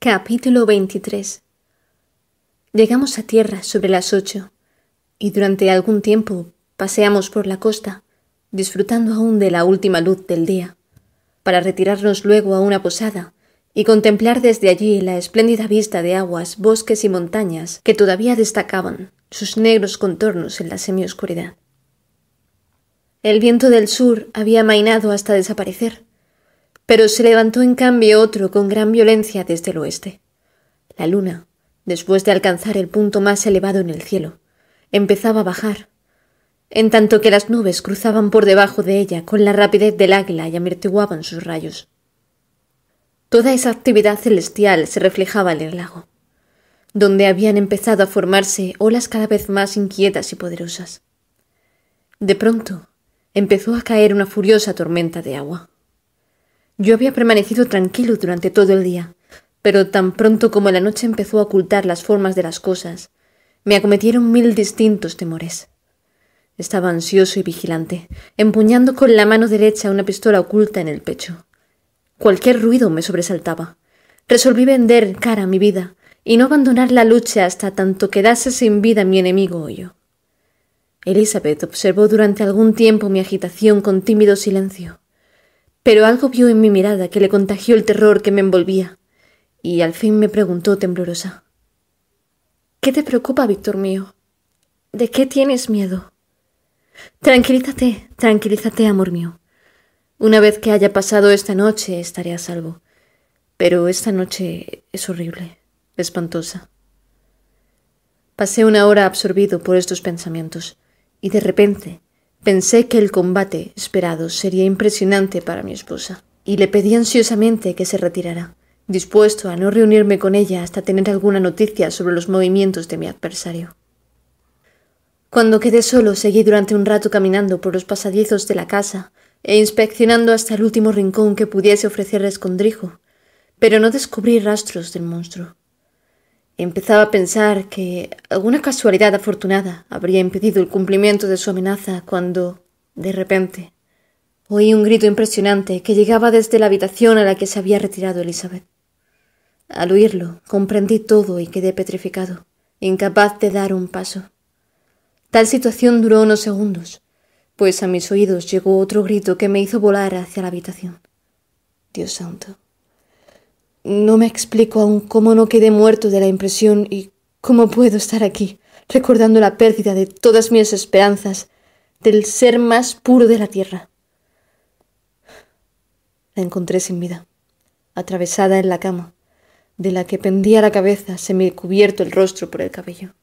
Capítulo 23 Llegamos a tierra sobre las ocho y durante algún tiempo paseamos por la costa, disfrutando aún de la última luz del día, para retirarnos luego a una posada y contemplar desde allí la espléndida vista de aguas, bosques y montañas que todavía destacaban sus negros contornos en la semioscuridad. El viento del sur había mainado hasta desaparecer, pero se levantó en cambio otro con gran violencia desde el oeste. La luna, después de alcanzar el punto más elevado en el cielo, empezaba a bajar, en tanto que las nubes cruzaban por debajo de ella con la rapidez del águila y amortiguaban sus rayos. Toda esa actividad celestial se reflejaba en el lago, donde habían empezado a formarse olas cada vez más inquietas y poderosas. De pronto, empezó a caer una furiosa tormenta de agua. Yo había permanecido tranquilo durante todo el día, pero tan pronto como la noche empezó a ocultar las formas de las cosas, me acometieron mil distintos temores. Estaba ansioso y vigilante, empuñando con la mano derecha una pistola oculta en el pecho. Cualquier ruido me sobresaltaba. Resolví vender cara a mi vida y no abandonar la lucha hasta tanto quedase sin vida mi enemigo o yo. Elizabeth observó durante algún tiempo mi agitación con tímido silencio pero algo vio en mi mirada que le contagió el terror que me envolvía, y al fin me preguntó temblorosa. ¿Qué te preocupa, Víctor mío? ¿De qué tienes miedo? Tranquilízate, tranquilízate, amor mío. Una vez que haya pasado esta noche estaré a salvo. Pero esta noche es horrible, espantosa. Pasé una hora absorbido por estos pensamientos, y de repente Pensé que el combate esperado sería impresionante para mi esposa, y le pedí ansiosamente que se retirara, dispuesto a no reunirme con ella hasta tener alguna noticia sobre los movimientos de mi adversario. Cuando quedé solo, seguí durante un rato caminando por los pasadizos de la casa e inspeccionando hasta el último rincón que pudiese ofrecer escondrijo, pero no descubrí rastros del monstruo. Empezaba a pensar que alguna casualidad afortunada habría impedido el cumplimiento de su amenaza cuando, de repente, oí un grito impresionante que llegaba desde la habitación a la que se había retirado Elizabeth. Al oírlo, comprendí todo y quedé petrificado, incapaz de dar un paso. Tal situación duró unos segundos, pues a mis oídos llegó otro grito que me hizo volar hacia la habitación. Dios santo, no me explico aún cómo no quedé muerto de la impresión y cómo puedo estar aquí, recordando la pérdida de todas mis esperanzas, del ser más puro de la tierra. La encontré sin vida, atravesada en la cama, de la que pendía la cabeza, semicubierto el rostro por el cabello.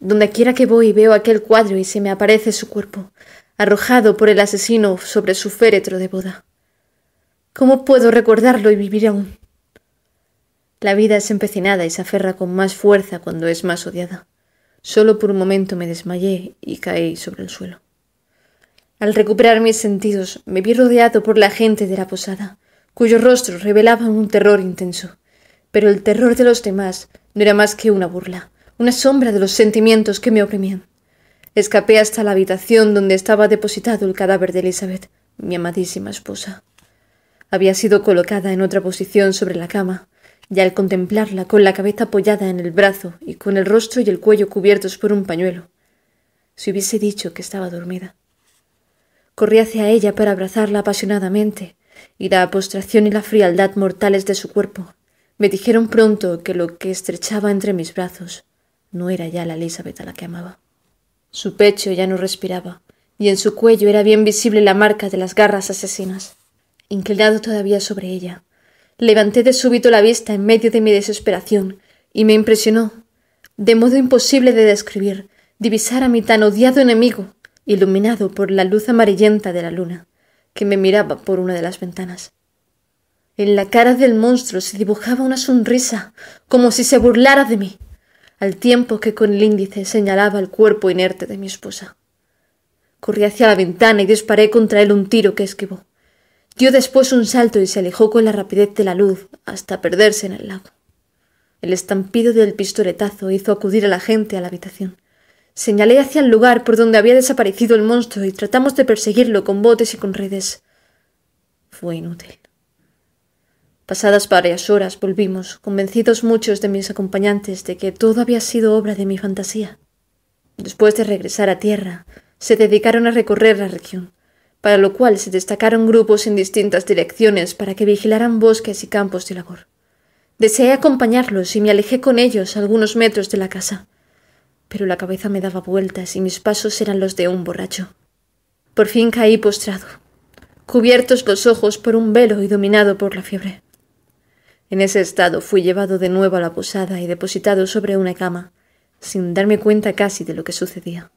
Donde quiera que voy veo aquel cuadro y se me aparece su cuerpo, arrojado por el asesino sobre su féretro de boda. ¿Cómo puedo recordarlo y vivir aún? La vida es empecinada y se aferra con más fuerza cuando es más odiada. Solo por un momento me desmayé y caí sobre el suelo. Al recuperar mis sentidos, me vi rodeado por la gente de la posada, cuyos rostros revelaban un terror intenso. Pero el terror de los demás no era más que una burla, una sombra de los sentimientos que me oprimían. Escapé hasta la habitación donde estaba depositado el cadáver de Elizabeth, mi amadísima esposa. Había sido colocada en otra posición sobre la cama, y al contemplarla con la cabeza apoyada en el brazo y con el rostro y el cuello cubiertos por un pañuelo, si hubiese dicho que estaba dormida. Corrí hacia ella para abrazarla apasionadamente, y la postración y la frialdad mortales de su cuerpo me dijeron pronto que lo que estrechaba entre mis brazos no era ya la Elizabeth a la que amaba. Su pecho ya no respiraba, y en su cuello era bien visible la marca de las garras asesinas. Inclinado todavía sobre ella, Levanté de súbito la vista en medio de mi desesperación y me impresionó, de modo imposible de describir, divisar a mi tan odiado enemigo, iluminado por la luz amarillenta de la luna, que me miraba por una de las ventanas. En la cara del monstruo se dibujaba una sonrisa, como si se burlara de mí, al tiempo que con el índice señalaba el cuerpo inerte de mi esposa. Corrí hacia la ventana y disparé contra él un tiro que esquivó. Dio después un salto y se alejó con la rapidez de la luz hasta perderse en el lago. El estampido del pistoletazo hizo acudir a la gente a la habitación. Señalé hacia el lugar por donde había desaparecido el monstruo y tratamos de perseguirlo con botes y con redes. Fue inútil. Pasadas varias horas volvimos, convencidos muchos de mis acompañantes de que todo había sido obra de mi fantasía. Después de regresar a tierra, se dedicaron a recorrer la región para lo cual se destacaron grupos en distintas direcciones para que vigilaran bosques y campos de labor. Deseé acompañarlos y me alejé con ellos algunos metros de la casa, pero la cabeza me daba vueltas y mis pasos eran los de un borracho. Por fin caí postrado, cubiertos los ojos por un velo y dominado por la fiebre. En ese estado fui llevado de nuevo a la posada y depositado sobre una cama, sin darme cuenta casi de lo que sucedía.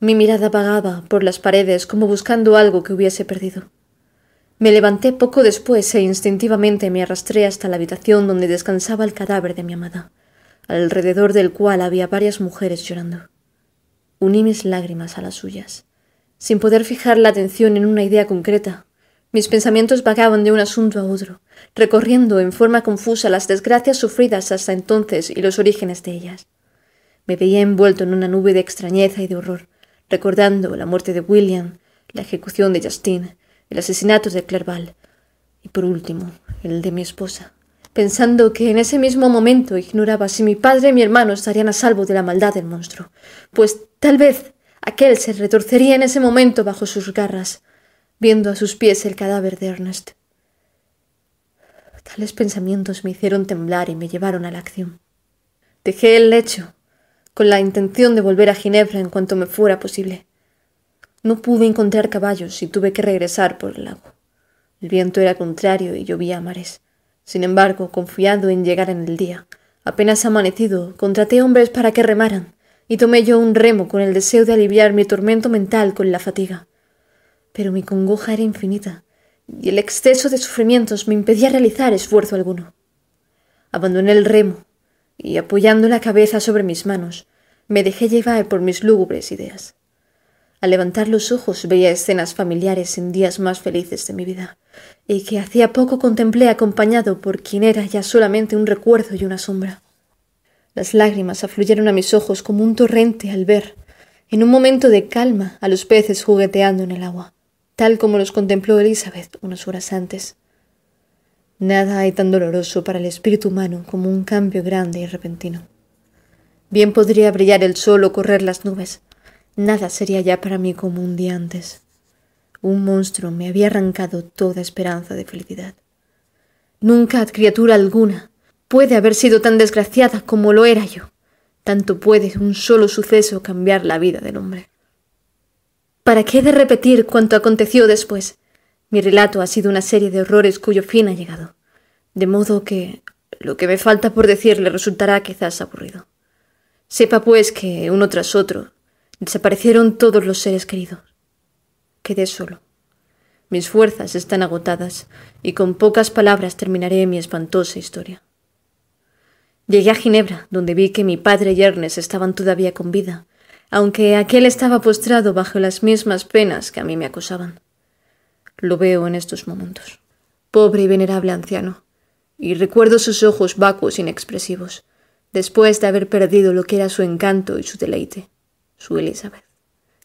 Mi mirada vagaba por las paredes como buscando algo que hubiese perdido. Me levanté poco después e instintivamente me arrastré hasta la habitación donde descansaba el cadáver de mi amada, alrededor del cual había varias mujeres llorando. Uní mis lágrimas a las suyas, sin poder fijar la atención en una idea concreta. Mis pensamientos vagaban de un asunto a otro, recorriendo en forma confusa las desgracias sufridas hasta entonces y los orígenes de ellas. Me veía envuelto en una nube de extrañeza y de horror, recordando la muerte de William, la ejecución de Justine, el asesinato de Clerval y por último el de mi esposa, pensando que en ese mismo momento ignoraba si mi padre y mi hermano estarían a salvo de la maldad del monstruo, pues tal vez aquel se retorcería en ese momento bajo sus garras, viendo a sus pies el cadáver de Ernest. Tales pensamientos me hicieron temblar y me llevaron a la acción. Dejé el lecho con la intención de volver a Ginebra en cuanto me fuera posible. No pude encontrar caballos y tuve que regresar por el lago. El viento era contrario y llovía a mares. Sin embargo, confiado en llegar en el día, apenas amanecido, contraté hombres para que remaran, y tomé yo un remo con el deseo de aliviar mi tormento mental con la fatiga. Pero mi congoja era infinita, y el exceso de sufrimientos me impedía realizar esfuerzo alguno. Abandoné el remo y apoyando la cabeza sobre mis manos, me dejé llevar por mis lúgubres ideas. Al levantar los ojos veía escenas familiares en días más felices de mi vida, y que hacía poco contemplé acompañado por quien era ya solamente un recuerdo y una sombra. Las lágrimas afluyeron a mis ojos como un torrente al ver, en un momento de calma, a los peces jugueteando en el agua, tal como los contempló Elizabeth unas horas antes. Nada hay tan doloroso para el espíritu humano como un cambio grande y repentino. Bien podría brillar el sol o correr las nubes. Nada sería ya para mí como un día antes. Un monstruo me había arrancado toda esperanza de felicidad. Nunca criatura alguna puede haber sido tan desgraciada como lo era yo. Tanto puede un solo suceso cambiar la vida del hombre. ¿Para qué he de repetir cuanto aconteció después? Mi relato ha sido una serie de horrores cuyo fin ha llegado, de modo que lo que me falta por decir le resultará quizás aburrido. Sepa pues que uno tras otro desaparecieron todos los seres queridos. Quedé solo. Mis fuerzas están agotadas y con pocas palabras terminaré mi espantosa historia. Llegué a Ginebra, donde vi que mi padre y Ernest estaban todavía con vida, aunque aquel estaba postrado bajo las mismas penas que a mí me acusaban. Lo veo en estos momentos. Pobre y venerable anciano. Y recuerdo sus ojos vacuos e inexpresivos, después de haber perdido lo que era su encanto y su deleite, su Elizabeth,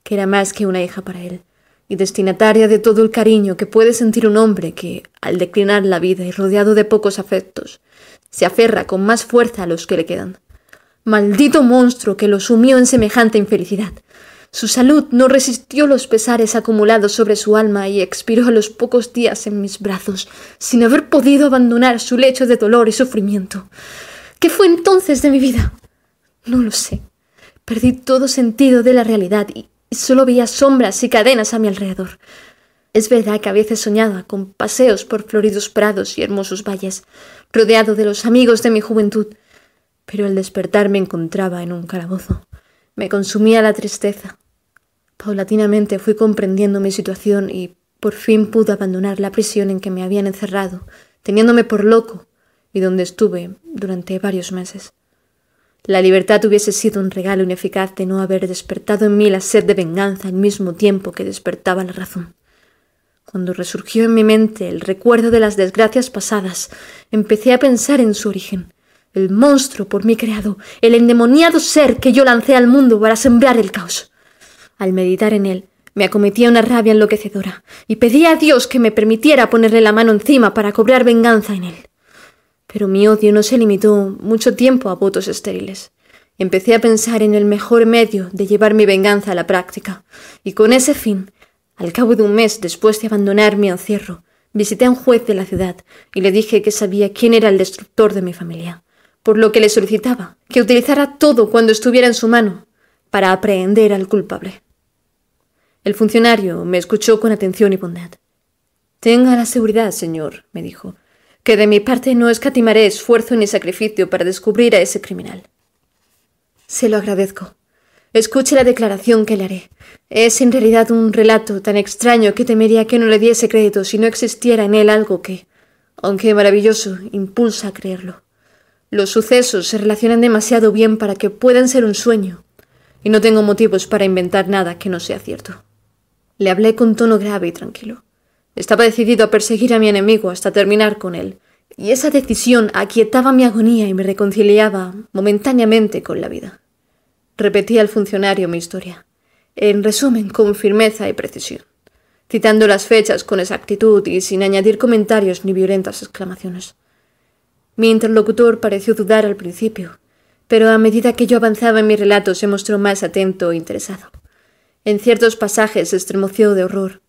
que era más que una hija para él, y destinataria de todo el cariño que puede sentir un hombre que, al declinar la vida y rodeado de pocos afectos, se aferra con más fuerza a los que le quedan. Maldito monstruo que lo sumió en semejante infelicidad. Su salud no resistió los pesares acumulados sobre su alma y expiró a los pocos días en mis brazos, sin haber podido abandonar su lecho de dolor y sufrimiento. ¿Qué fue entonces de mi vida? No lo sé. Perdí todo sentido de la realidad y, solo veía sombras y cadenas a mi alrededor. Es verdad que a veces soñaba con paseos por floridos prados y hermosos valles, rodeado de los amigos de mi juventud, pero al despertar me encontraba en un calabozo. Me consumía la tristeza, Paulatinamente fui comprendiendo mi situación y por fin pude abandonar la prisión en que me habían encerrado, teniéndome por loco, y donde estuve durante varios meses. La libertad hubiese sido un regalo ineficaz de no haber despertado en mí la sed de venganza al mismo tiempo que despertaba la razón. Cuando resurgió en mi mente el recuerdo de las desgracias pasadas, empecé a pensar en su origen, el monstruo por mí creado, el endemoniado ser que yo lancé al mundo para sembrar el caos. Al meditar en él, me acometía una rabia enloquecedora, y pedía a Dios que me permitiera ponerle la mano encima para cobrar venganza en él. Pero mi odio no se limitó mucho tiempo a votos estériles. Empecé a pensar en el mejor medio de llevar mi venganza a la práctica, y con ese fin, al cabo de un mes después de abandonar mi encierro, visité a un juez de la ciudad y le dije que sabía quién era el destructor de mi familia, por lo que le solicitaba que utilizara todo cuando estuviera en su mano para aprehender al culpable. El funcionario me escuchó con atención y bondad. Tenga la seguridad, señor, me dijo, que de mi parte no escatimaré esfuerzo ni sacrificio para descubrir a ese criminal. Se lo agradezco. Escuche la declaración que le haré. Es en realidad un relato tan extraño que temería que no le diese crédito si no existiera en él algo que, aunque maravilloso, impulsa a creerlo. Los sucesos se relacionan demasiado bien para que puedan ser un sueño, y no tengo motivos para inventar nada que no sea cierto. Le hablé con tono grave y tranquilo. Estaba decidido a perseguir a mi enemigo hasta terminar con él, y esa decisión aquietaba mi agonía y me reconciliaba momentáneamente con la vida. Repetí al funcionario mi historia, en resumen con firmeza y precisión, citando las fechas con exactitud y sin añadir comentarios ni violentas exclamaciones. Mi interlocutor pareció dudar al principio, pero a medida que yo avanzaba en mi relato se mostró más atento e interesado. En ciertos pasajes se estremoció de horror,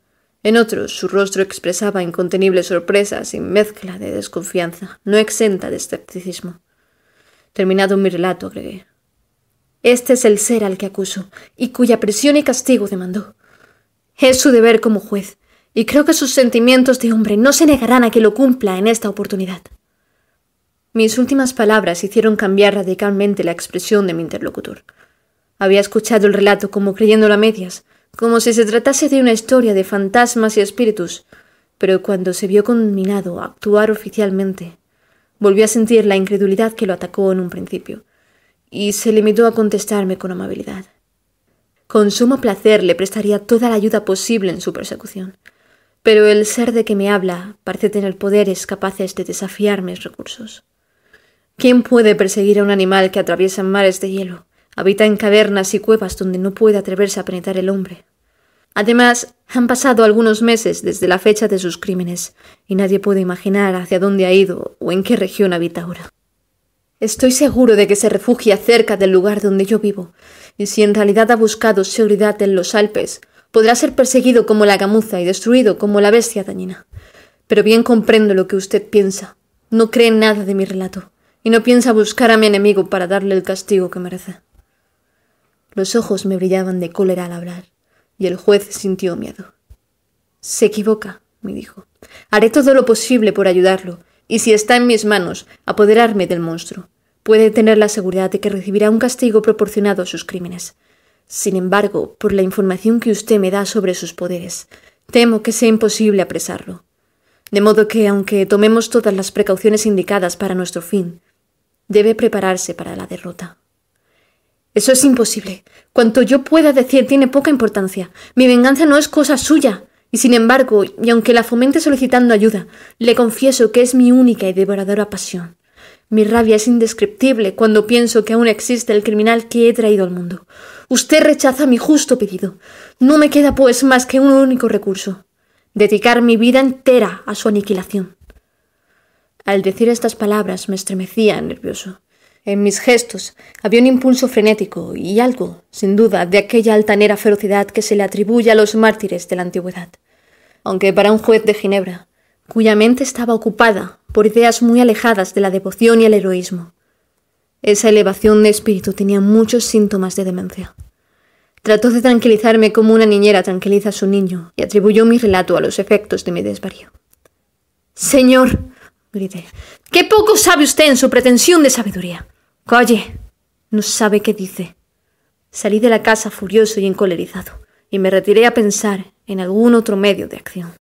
en otros su rostro expresaba incontenible sorpresa sin mezcla de desconfianza, no exenta de escepticismo. Terminado mi relato, agregué. Este es el ser al que acuso, y cuya prisión y castigo demandó. Es su deber como juez, y creo que sus sentimientos de hombre no se negarán a que lo cumpla en esta oportunidad. Mis últimas palabras hicieron cambiar radicalmente la expresión de mi interlocutor. Había escuchado el relato como creyéndolo a medias, como si se tratase de una historia de fantasmas y espíritus, pero cuando se vio conminado a actuar oficialmente, volvió a sentir la incredulidad que lo atacó en un principio, y se limitó a contestarme con amabilidad. Con sumo placer le prestaría toda la ayuda posible en su persecución, pero el ser de que me habla parece tener poderes capaces de desafiar mis recursos. ¿Quién puede perseguir a un animal que atraviesa mares de hielo? Habita en cavernas y cuevas donde no puede atreverse a penetrar el hombre. Además, han pasado algunos meses desde la fecha de sus crímenes, y nadie puede imaginar hacia dónde ha ido o en qué región habita ahora. Estoy seguro de que se refugia cerca del lugar donde yo vivo, y si en realidad ha buscado seguridad en los Alpes, podrá ser perseguido como la gamuza y destruido como la bestia dañina. Pero bien comprendo lo que usted piensa. No cree nada de mi relato y no piensa buscar a mi enemigo para darle el castigo que merece. Los ojos me brillaban de cólera al hablar, y el juez sintió miedo. Se equivoca, me dijo. Haré todo lo posible por ayudarlo, y si está en mis manos, apoderarme del monstruo. Puede tener la seguridad de que recibirá un castigo proporcionado a sus crímenes. Sin embargo, por la información que usted me da sobre sus poderes, temo que sea imposible apresarlo. De modo que, aunque tomemos todas las precauciones indicadas para nuestro fin, Debe prepararse para la derrota. Eso es imposible. Cuanto yo pueda decir tiene poca importancia. Mi venganza no es cosa suya. Y sin embargo, y aunque la fomente solicitando ayuda, le confieso que es mi única y devoradora pasión. Mi rabia es indescriptible cuando pienso que aún existe el criminal que he traído al mundo. Usted rechaza mi justo pedido. No me queda pues más que un único recurso dedicar mi vida entera a su aniquilación. Al decir estas palabras me estremecía nervioso. En mis gestos había un impulso frenético y algo, sin duda, de aquella altanera ferocidad que se le atribuye a los mártires de la antigüedad. Aunque para un juez de Ginebra, cuya mente estaba ocupada por ideas muy alejadas de la devoción y el heroísmo. Esa elevación de espíritu tenía muchos síntomas de demencia. Trató de tranquilizarme como una niñera tranquiliza a su niño y atribuyó mi relato a los efectos de mi desvarío. Señor, grité. ¡Qué poco sabe usted en su pretensión de sabiduría! ¡Calle! No sabe qué dice. Salí de la casa furioso y encolerizado, y me retiré a pensar en algún otro medio de acción.